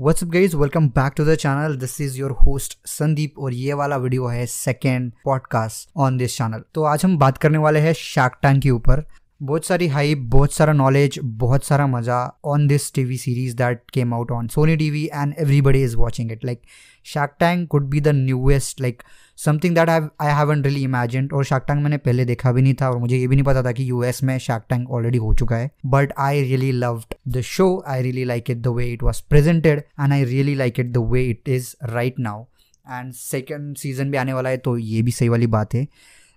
WhatsApp guys welcome back to the channel this is your host Sandeep और ये वाला video है second podcast on this channel तो आज हम बात करने वाले हैं शार्क टैंक के ऊपर बहुत सारी हाइप बहुत सारा नॉलेज बहुत सारा मज़ा on this T V series that came out on Sony T V and everybody is watching it like Shark Tank could be the newest like something that I haven't really imagined और Shark Tank मैंने पहले देखा भी नहीं था और मुझे ये भी नहीं पता था कि यूएस में शार्क टैंक ऑलरेडी हो चुका है but I really love the show I really like it the way it was presented and I really like it the way it is right now and second season भी आने वाला है तो ये भी सही वाली बात है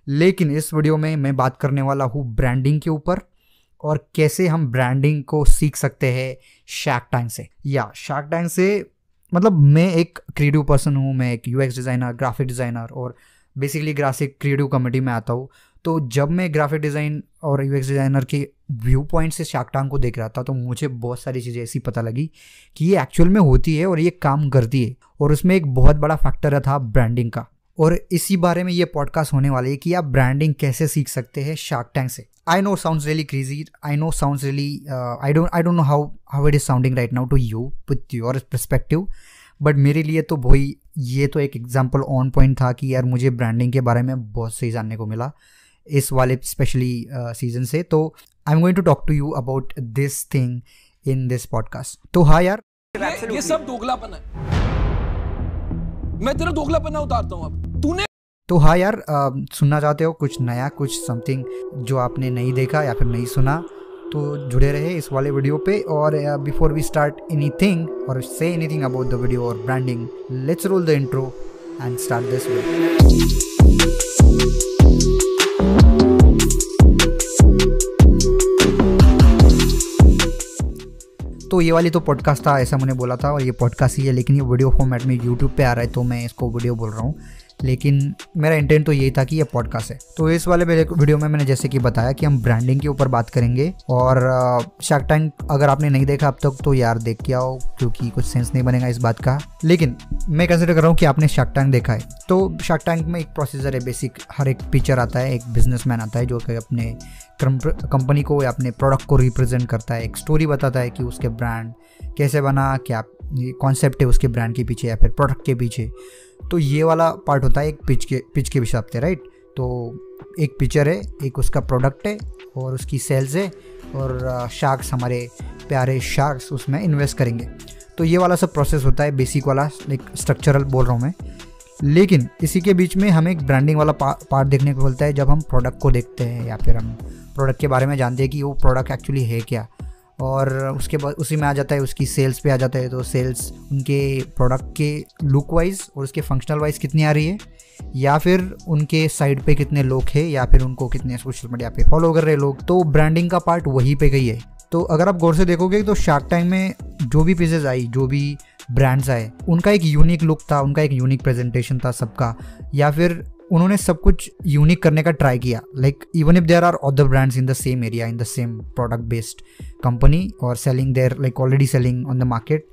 लेकिन इस वीडियो में मैं बात करने वाला हूँ ब्रांडिंग के ऊपर और कैसे हम ब्रांडिंग को सीख सकते हैं शार्क टैंक से या शार्क टैंक से मतलब मैं एक क्रिएटिव पर्सन हूँ मैं एक यूएक्स डिज़ाइनर ग्राफिक डिज़ाइनर और बेसिकली ग्राफिक क्रिएटिव कमेटी में आता हूँ तो जब मैं ग्राफिक डिज़ाइन और यू डिज़ाइनर के व्यू पॉइंट से शार्क टैंक को देख रहा था तो मुझे बहुत सारी चीज़ें ऐसी पता लगी कि ये एक्चुअल में होती है और ये काम करती है और उसमें एक बहुत बड़ा फैक्टर था ब्रांडिंग का और इसी बारे में ये पॉडकास्ट होने वाली है कि आप ब्रांडिंग कैसे सीख सकते हैं शार्क टैंक से I know sound really crazy I know sound really I don't I don't know how how it is sounding right now to you with your perspective but मेरे लिए तो भाई ये तो एक एग्जाम्पल ऑन पॉइंट था कि यार मुझे ब्रांडिंग के बारे में बहुत सही जानने को मिला इस वाले स्पेशली सीजन uh, से तो I am going to talk to you about this thing in this podcast तो हाँ यार ये, ये सब दोगलापन है मैं तेरा पन्ना उतारता हूँ अब तूने तो हाँ यार आ, सुनना चाहते हो कुछ नया कुछ समथिंग जो आपने नहीं देखा या फिर नहीं सुना तो जुड़े रहे इस वाले वीडियो पे और before we start any thing और से any thing about the video और branding let's roll the intro and start this video तो ये वाली तो पॉडकास्ट था ऐसा मैंने बोला था और ये पॉडकास्ट ही है लेकिन ये वीडियो फॉर्मेट में यूट्यूब पर आ रहा है तो मैं इसको वीडियो बोल रहा हूँ लेकिन मेरा इंटेंट तो यही था कि ये पॉडकास्ट है तो इस वाले वीडियो में मैंने जैसे कि बताया कि हम ब्रांडिंग के ऊपर बात करेंगे और शार्क uh, टैंक अगर आपने नहीं देखा अब तक तो यार देख के आओ क्योंकि कुछ सेंस नहीं बनेगा इस बात का लेकिन मैं कंसिडर कर रहा हूँ कि आपने शार्क टैंक देखा है तो शार्क टैंक में एक प्रोसीजर है बेसिक हर एक पिक्चर आता है एक बिजनेसमैन आता है जो कि अपने कंपनी को या अपने प्रोडक्ट को रिप्रेजेंट करता है एक स्टोरी बताता है कि उसके ब्रांड कैसे बना क्या कॉन्सेप्ट है उसके ब्रांड के पीछे या फिर प्रोडक्ट के पीछे तो ये वाला पार्ट होता है एक पिच के पिच के हिसाब से राइट तो एक पिक्चर है एक उसका प्रोडक्ट है और उसकी सेल्स है और शार्क्स हमारे प्यारे शार्क्स उसमें इन्वेस्ट करेंगे तो ये वाला सब प्रोसेस होता है बेसिक वाला लाइक स्ट्रक्चरल बोल रहा हूँ मैं लेकिन इसी के बीच में हमें एक ब्रांडिंग वाला पा, पार्ट देखने को मिलता है जब हम प्रोडक्ट को देखते हैं या फिर हम प्रोडक्ट के बारे में जानते हैं कि वो प्रोडक्ट एक्चुअली है क्या और उसके बाद उसी में आ जाता है उसकी सेल्स पे आ जाता है तो सेल्स उनके प्रोडक्ट के लुक वाइज और उसके फंक्शनल वाइज कितनी आ रही है या फिर उनके साइड पे कितने लोग हैं या फिर उनको कितने सोशल मीडिया पे फॉलो कर रहे लोग तो ब्रांडिंग का पार्ट वहीं पे गई है तो अगर आप गौर से देखोगे तो शार्क टाइम में जो भी पीसेज आई जो भी ब्रांड्स आए उनका एक यूनिक लुक था उनका एक यूनिक प्रेजेंटेशन था सबका या फिर उन्होंने सब कुछ यूनिक करने का ट्राई किया like even if there are other brands in the same area in the same product based company और selling they're like already selling on the market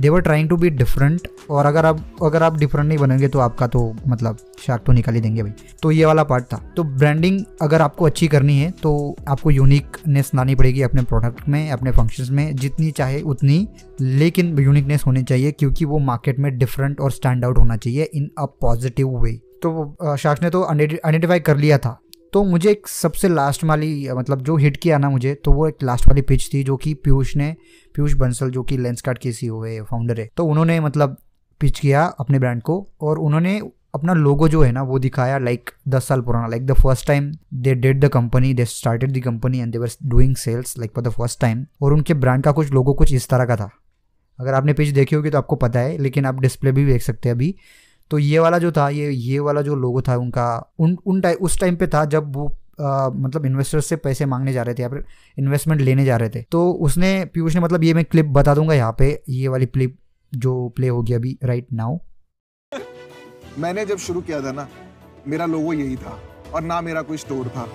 they were trying to be different और अगर आप अगर आप different नहीं बनेंगे तो आपका तो मतलब शार्क तो निकाल ही देंगे भाई तो ये वाला पार्ट था तो ब्रांडिंग अगर आपको अच्छी करनी है तो आपको यूनिकनेस लानी पड़ेगी अपने प्रोडक्ट में अपने फंक्शंस में जितनी चाहे उतनी लेकिन यूनिकनेस होनी चाहिए क्योंकि वो मार्केट में डिफरेंट और स्टैंड आउट होना चाहिए इन अ पॉजिटिव वे तो शार्क ने तो आइडेंटिफाई कर लिया था तो मुझे एक सबसे लास्ट वाली मतलब जो हिट किया ना मुझे तो वो एक लास्ट वाली पिच थी जो कि पीयूष ने पीयूष बंसल जो कि लेंस कार्ड के सी हुए फाउंडर है तो उन्होंने मतलब पिच किया अपने ब्रांड को और उन्होंने अपना लोगो जो है ना वो दिखाया लाइक दस साल पुराना like the first time they did the company they started the company and they're doing sales like for the first time और उनके ब्रांड का कुछ लोगो कुछ इस तरह का था अगर आपने पिच देखी होगी तो आपको पता है लेकिन आप डिस्प्ले भी देख सकते हैं अभी तो ये वाला जो था ये ये वाला जो लोगो था उनका उन उन टाइम उस टाइम पे था जब वो आ, मतलब इन्वेस्टर्स से पैसे मांगने जा रहे थे या फिर इन्वेस्टमेंट लेने जा रहे थे तो उसने पीयूष ने मतलब ये मैं क्लिप बता दूंगा यहाँ पे ये वाली क्लिप जो प्ले होगी अभी राइट नाउ मैंने जब शुरू किया था ना मेरा लोगो यही था और ना मेरा कोई स्टोर था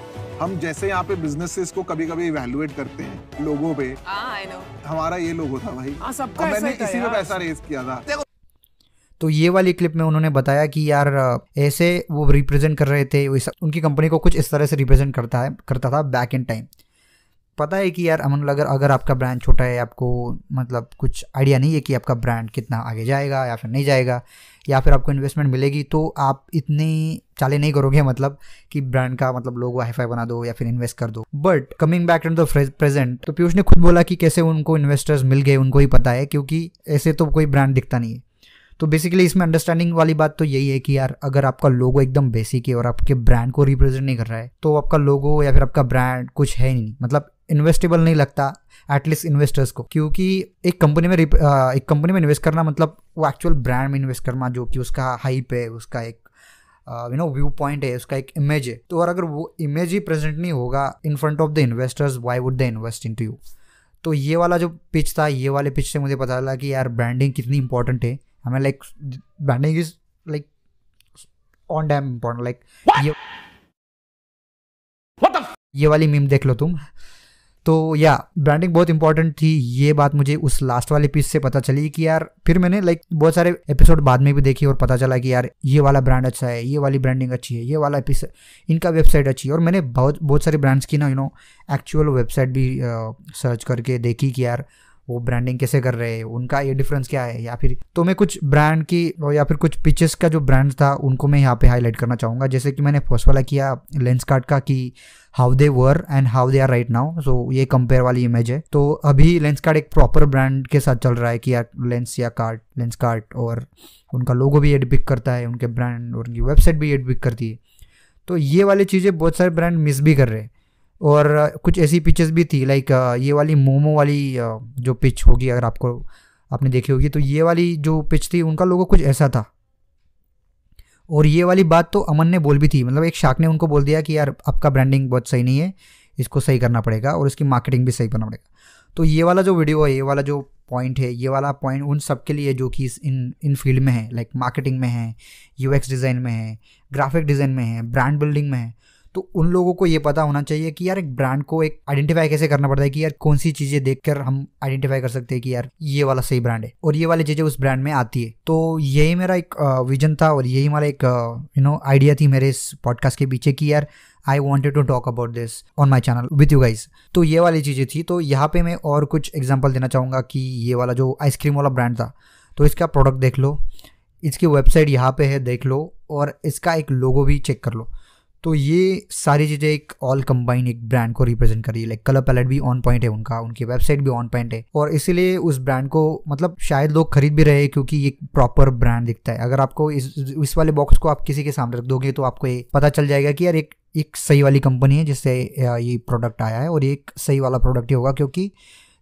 हम जैसे यहाँ पे बिजनेसेस को कभी कभी इवेल्युएट करते हैं लोगों पे आ, ah, हमारा ये लोगो था भाई आ, हाँ, सबका मैंने इसी में पैसा रेस किया था तो ये वाली क्लिप में उन्होंने बताया कि यार ऐसे वो रिप्रेजेंट कर रहे थे उनकी कंपनी को कुछ इस तरह से रिप्रेजेंट करता है करता था बैक इन टाइम पता है कि यार अमन अगर अगर आपका ब्रांड छोटा है आपको मतलब कुछ आइडिया नहीं है कि आपका ब्रांड कितना आगे जाएगा या फिर नहीं जाएगा या फिर आपको इन्वेस्टमेंट मिलेगी तो आप इतनी चाले नहीं करोगे मतलब कि ब्रांड का मतलब लोग फाई बना दो या फिर इन्वेस्ट कर दो but coming back to the present तो पीयूष ने खुद बोला कि कैसे उनको इन्वेस्टर्स मिल गए उनको ही पता है क्योंकि ऐसे तो कोई ब्रांड दिखता नहीं है तो बेसिकली इसमें अंडरस्टैंडिंग वाली बात तो यही है कि यार अगर आपका लोगो एकदम बेसिक है और आपके ब्रांड को रिप्रेजेंट नहीं कर रहा है तो आपका लोगो या फिर आपका ब्रांड कुछ है नहीं मतलब इन्वेस्टेबल नहीं लगता एटलीस्ट इन्वेस्टर्स को क्योंकि एक कंपनी में एक कंपनी में इन्वेस्ट करना मतलब वो एक्चुअल ब्रांड में इन्वेस्ट करना जो कि उसका हाइप है उसका एक यू नो व्यू पॉइंट है उसका एक इमेज है तो और अगर वो इमेज ही प्रेजेंट नहीं होगा in front of the investors why would they invest in into you तो ये वाला जो पिच था ये वाले पिच से मुझे पता चला कि यार ब्रांडिंग कितनी इंपॉर्टेंट है हमें like batting is like on damn important like ये ये वाली मीम देख लो तुम तो या ब्रांडिंग बहुत इंपॉर्टेंट थी ये बात मुझे उस लास्ट वाले पीस से पता चली कि यार फिर मैंने लाइक बहुत सारे एपिसोड बाद में भी देखे और पता चला कि यार ये वाला ब्रांड अच्छा है ये वाली ब्रांडिंग अच्छी है ये वाला पीस इनका वेबसाइट अच्छी है और मैंने बहुत बहुत सारे ब्रांड्स की ना यू नो एक्चुअल वेबसाइट भी सर्च uh, करके देखी कि यार वो ब्रांडिंग कैसे कर रहे हैं उनका ये डिफरेंस क्या है या फिर तो मैं कुछ ब्रांड की या फिर कुछ पिचेस का जो ब्रांड था उनको मैं यहाँ पे हाईलाइट करना चाहूँगा जैसे कि मैंने फर्स्ट वाला किया लेंस कार्ड का कि how they were and how they are right now so ये कंपेयर वाली इमेज है तो अभी लेंस कार्ड एक प्रॉपर ब्रांड के साथ चल रहा है कि यार लेंस या कार्ड लेंस कार्ड और उनका लोगो भी एडपिक करता है उनके ब्रांड और उनकी वेबसाइट भी एडपिक करती है तो ये वाली चीज़ें बहुत सारे ब्रांड मिस भी कर रहे हैं और कुछ ऐसी पिचेस भी थी लाइक ये वाली मोमो वाली जो पिच होगी अगर आपको आपने देखी होगी तो ये वाली जो पिच थी उनका लोगों कुछ ऐसा था और ये वाली बात तो अमन ने बोल भी थी मतलब एक शाक ने उनको बोल दिया कि यार आपका ब्रांडिंग बहुत सही नहीं है इसको सही करना पड़ेगा और इसकी मार्केटिंग भी सही करना पड़ेगा तो ये वाला जो वीडियो है ये वाला जो पॉइंट है ये वाला पॉइंट उन सब के लिए जो कि इन इन फील्ड में है लाइक मार्केटिंग में है यूएक्स डिज़ाइन में है ग्राफिक डिज़ाइन में है ब्रांड बिल्डिंग में है तो उन लोगों को ये पता होना चाहिए कि यार एक ब्रांड को एक आइडेंटिफाई कैसे करना पड़ता है कि यार कौन सी चीज़ें देखकर हम आइडेंटिफाई कर सकते हैं कि यार ये वाला सही ब्रांड है और ये वाली चीज़ें उस ब्रांड में आती है तो यही मेरा एक विजन था और यही हमारा एक यू नो आइडिया थी मेरे इस पॉडकास्ट के पीछे कि यार I wanted to talk about this on my channel with you guys तो ये वाली चीज़ें थी तो यहाँ पे मैं और कुछ एग्जाम्पल देना चाहूँगा कि ये वाला जो आइसक्रीम वाला ब्रांड था तो इसका प्रोडक्ट देख लो इसकी वेबसाइट यहाँ पे है देख लो और इसका एक लोगो भी चेक कर लो तो ये सारी चीज़ें एक ऑल कंबाइन एक ब्रांड को रिप्रेजेंट कर रही है लाइक कलर पैलेट भी ऑन पॉइंट है उनका उनकी वेबसाइट भी ऑन पॉइंट है और इसीलिए उस ब्रांड को मतलब शायद लोग खरीद भी रहे क्योंकि ये प्रॉपर ब्रांड दिखता है अगर आपको इस इस वाले बॉक्स को आप किसी के सामने रख दोगे तो आपको ये पता चल जाएगा कि यार एक एक सही वाली कंपनी है जिससे ये प्रोडक्ट आया है और एक सही वाला प्रोडक्ट ही होगा क्योंकि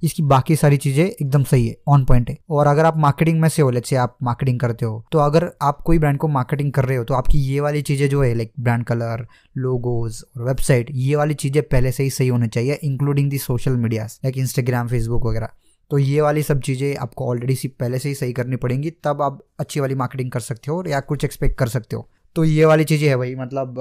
इसकी बाकी सारी चीज़ें एकदम सही है ऑन पॉइंट है और अगर आप मार्केटिंग में से हो लेट से आप मार्केटिंग करते हो तो अगर आप कोई ब्रांड को मार्केटिंग कर रहे हो तो आपकी ये वाली चीज़ें जो है लाइक ब्रांड कलर लोगोज और वेबसाइट ये वाली चीज़ें पहले से ही सही होनी चाहिए including the social media like Instagram Facebook वगैरह तो ये वाली सब चीज़ें आपको ऑलरेडी सी पहले से ही सही करनी पड़ेंगी तब आप अच्छी वाली मार्केटिंग कर सकते हो या कुछ एक्सपेक्ट कर सकते हो तो ये वाली चीज़ें है भाई मतलब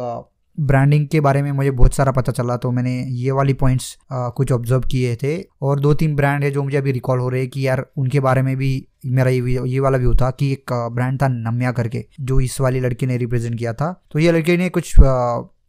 ब्रांडिंग के बारे में मुझे बहुत सारा पता चला तो मैंने ये वाली पॉइंट्स कुछ ऑब्जर्व किए थे और दो तीन ब्रांड है जो मुझे अभी रिकॉल हो रहे हैं कि यार उनके बारे में भी मेरा ये ये वाला व्यू था कि एक ब्रांड था नम्या करके जो इस वाली लड़की ने रिप्रेजेंट किया था तो ये लड़की ने कुछ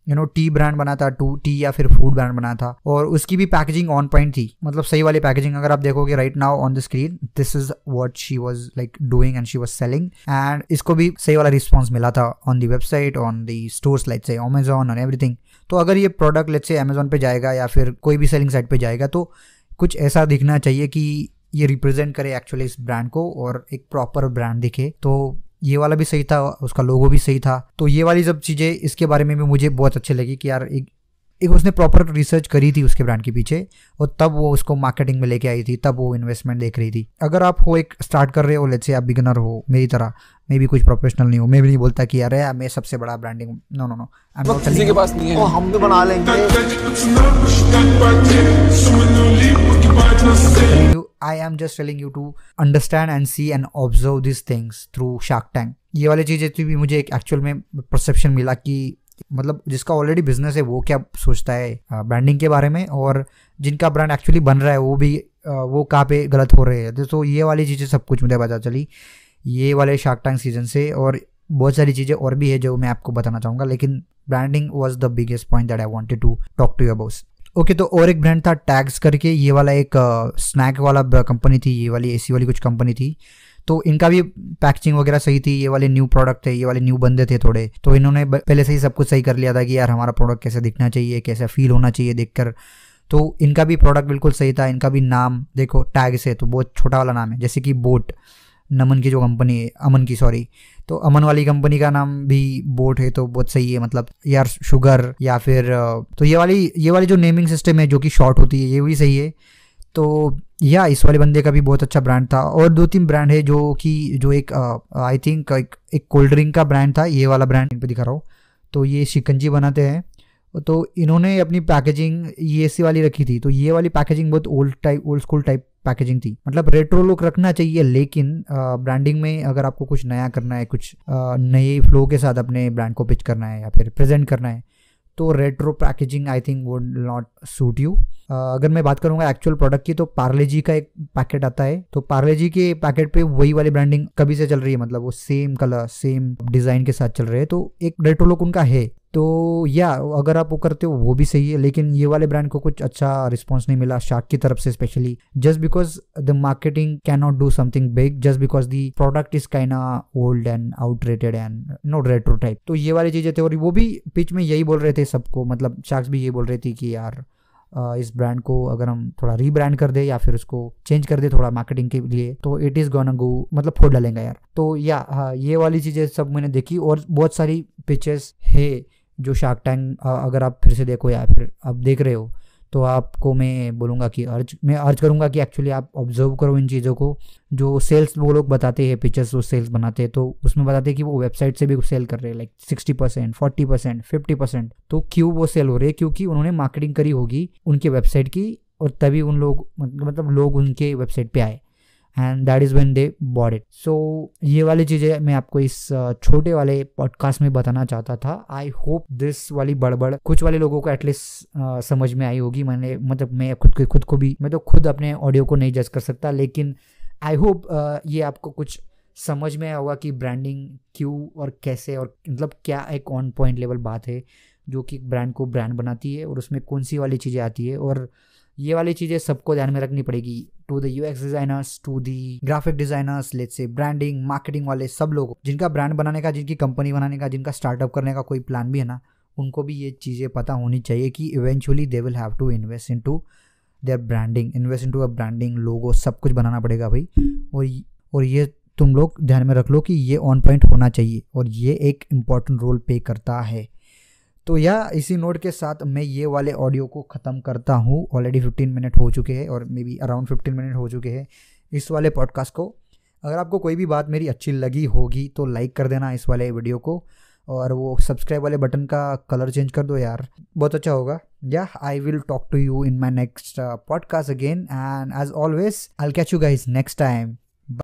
यू नो टी ब्रांड बना था टू टी या फिर फूड ब्रांड बना था और उसकी भी पैकेजिंग ऑन पॉइंट थी मतलब सही वाली पैकेजिंग अगर आप देखोगे right now on the screen this is what she was like doing and she was selling and इसको भी सही वाला रिस्पॉन्स मिला था on the website on the stores like से अमेजोन ऑन एवरीथिंग तो अगर ये प्रोडक्ट लेट से अमेजोन पे जाएगा या फिर कोई भी सेलिंग साइट पे जाएगा तो कुछ ऐसा दिखना चाहिए कि ये रिप्रेजेंट करे एक्चुअली इस ब्रांड को और एक प्रॉपर ब्रांड दिखे तो ये वाला भी सही था उसका लोगो भी सही था तो ये वाली सब चीज़ें इसके बारे में भी मुझे बहुत अच्छी लगी कि यार एक एक उसने प्रॉपर रिसर्च करी थी उसके ब्रांड के पीछे और तब वो उसको मार्केटिंग में लेके आई थी तब वो इन्वेस्टमेंट देख रही थी अगर आप हो एक स्टार्ट कर रहे हो लेट से आप बिगनर हो मेरी तरह मैं भी कुछ प्रोफेशनल नहीं हूँ मैं भी नहीं बोलता कि यार मैं सबसे बड़ा ब्रांडिंग नो नो नो किसी के पास नहीं है तो हम भी बना लेंगे I am just telling you to understand and see and observe this things through Shark Tank ये वाली चीज़ें भी मुझे एक एक्चुअल में परसेप्शन मिला कि मतलब जिसका ऑलरेडी बिजनेस है वो क्या सोचता है ब्रांडिंग के बारे में और जिनका ब्रांड एक्चुअली बन रहा है वो भी वो कहाँ पे गलत हो रहे हैं तो ये वाली चीज़ें सब कुछ मुझे पता चली ये वाले शार्क टैंक सीजन से और बहुत सारी चीज़ें और भी है जो मैं आपको बताना चाहूँगा लेकिन branding was the biggest point that I wanted to talk to your boss okay तो और एक ब्रांड था टैग्स करके ये वाला एक स्नैक वाला कंपनी थी ये वाली ए वाली कुछ कंपनी थी तो इनका भी पैकेजिंग वगैरह सही थी ये वाले न्यू प्रोडक्ट थे ये वाले न्यू बंदे थे थोड़े तो इन्होंने पहले से ही सब कुछ सही कर लिया था कि यार हमारा प्रोडक्ट कैसे दिखना चाहिए कैसा फील होना चाहिए देखकर तो इनका भी प्रोडक्ट बिल्कुल सही था इनका भी नाम देखो टैग से तो बहुत छोटा वाला नाम है जैसे कि बोट नमन की जो कंपनी है अमन की सॉरी तो अमन वाली कंपनी का नाम भी बोट है तो बहुत सही है मतलब यार शुगर या फिर तो ये वाली ये वाली जो नेमिंग सिस्टम है जो कि शॉर्ट होती है ये भी सही है तो या इस वाले बंदे का भी बहुत अच्छा ब्रांड था और दो तीन ब्रांड है जो कि जो एक आई थिंक एक, एक कोल्ड ड्रिंक का ब्रांड था ये वाला ब्रांड इन पर दिखा रहा हूँ तो ये शिकंजी बनाते हैं तो इन्होंने अपनी पैकेजिंग ये सी वाली रखी थी तो ये वाली पैकेजिंग बहुत old type old school type packaging थी मतलब रेट्रो लुक रखना चाहिए लेकिन ब्रांडिंग में अगर आपको कुछ नया करना है कुछ नए फ्लो के साथ अपने ब्रांड को पिच करना है या फिर प्रेजेंट करना है तो retro packaging I think would not suit you अगर मैं बात करूंगा एक्चुअल प्रोडक्ट की तो पार्ले जी का एक पैकेट आता है तो पार्ले जी के पैकेट पे वही वाली ब्रांडिंग कभी से चल रही है मतलब वो सेम कलर सेम डिजाइन के साथ चल रहे हैं तो एक रेट्रो लुक उनका है तो या अगर आप वो करते हो वो भी सही है लेकिन ये वाले ब्रांड को कुछ अच्छा रिस्पॉन्स नहीं मिला शार्क की तरफ से specially just because the marketing can not do something big just because the product is kinda old and आउटरेटेड एंड नॉट रेट्रो टाइप तो ये वाली चीजें थे और वो भी पिच में यही बोल रहे थे सबको मतलब शार्क्स भी ये बोल रही थी कि यार इस ब्रांड को अगर हम थोड़ा रीब्रांड कर दे या फिर उसको चेंज कर दे थोड़ा मार्केटिंग के लिए तो इट इज़ गोना गो मतलब फोड़ डालेंगे यार तो या हाँ ये वाली चीज़ें सब मैंने देखी और बहुत सारी पिक्चर्स है जो शार्क टैंक अगर आप फिर से देखो या फिर आप देख रहे हो तो आपको मैं बोलूँगा कि अर्ज मैं अर्ज करूँगा कि एक्चुअली आप ऑब्जर्व करो इन चीज़ों को जो सेल्स वो लोग बताते हैं पिक्चर्स वो सेल्स बनाते हैं तो उसमें बताते हैं कि वो वेबसाइट से भी सेल कर रहे हैं like sixty percent forty percent fifty percent तो क्यों वो सेल हो रहे हैं क्योंकि उन्होंने मार्केटिंग करी होगी उनके वेबसाइट की और तभी उन लोग मतलब लोग उनके वेबसाइट पर आए and that is when they bought it so ये वाली चीजें मैं आपको इस छोटे वाले पॉडकास्ट में बताना चाहता था आई होप दिस वाली बड़बड़ कुछ वाले लोगों को एटलीस्ट समझ में आई होगी मैंने मतलब मैं खुद को खुद को भी मैं तो खुद अपने ऑडियो को नहीं जज कर सकता लेकिन आई होप ये आपको कुछ समझ में आया होगा कि ब्रांडिंग क्यों और कैसे और मतलब क्या एक ऑन पॉइंट लेवल बात है जो कि ब्रांड को ब्रांड बनाती है और उसमें कौन सी वाली चीज़ें आती है और ये वाली चीज़ें सबको ध्यान में रखनी पड़ेगी to the U X designers to the graphic designers let say branding marketing वाले सब लोग जिनका ब्रांड बनाने का जिनकी कंपनी बनाने का जिनका स्टार्टअप करने का कोई प्लान भी है ना उनको भी ये चीज़ें पता होनी चाहिए कि eventually they will have to invest in to their branding invest in to a branding logo सब कुछ बनाना पड़ेगा भाई और और ये तुम लोग ध्यान में रख लो कि ये ऑन पॉइंट होना चाहिए और ये एक इम्पॉर्टेंट रोल प्ले करता है तो या इसी नोट के साथ मैं ये वाले ऑडियो को ख़त्म करता हूँ ऑलरेडी फिफ्टीन मिनट हो चुके हैं और maybe around fifteen minute हो चुके हैं इस वाले पॉडकास्ट को अगर आपको कोई भी बात मेरी अच्छी लगी होगी तो लाइक कर देना इस वाले वीडियो को और वो सब्सक्राइब वाले बटन का कलर चेंज कर दो यार बहुत अच्छा होगा या I will talk to you in my next podcast again and as always I catch you guys next time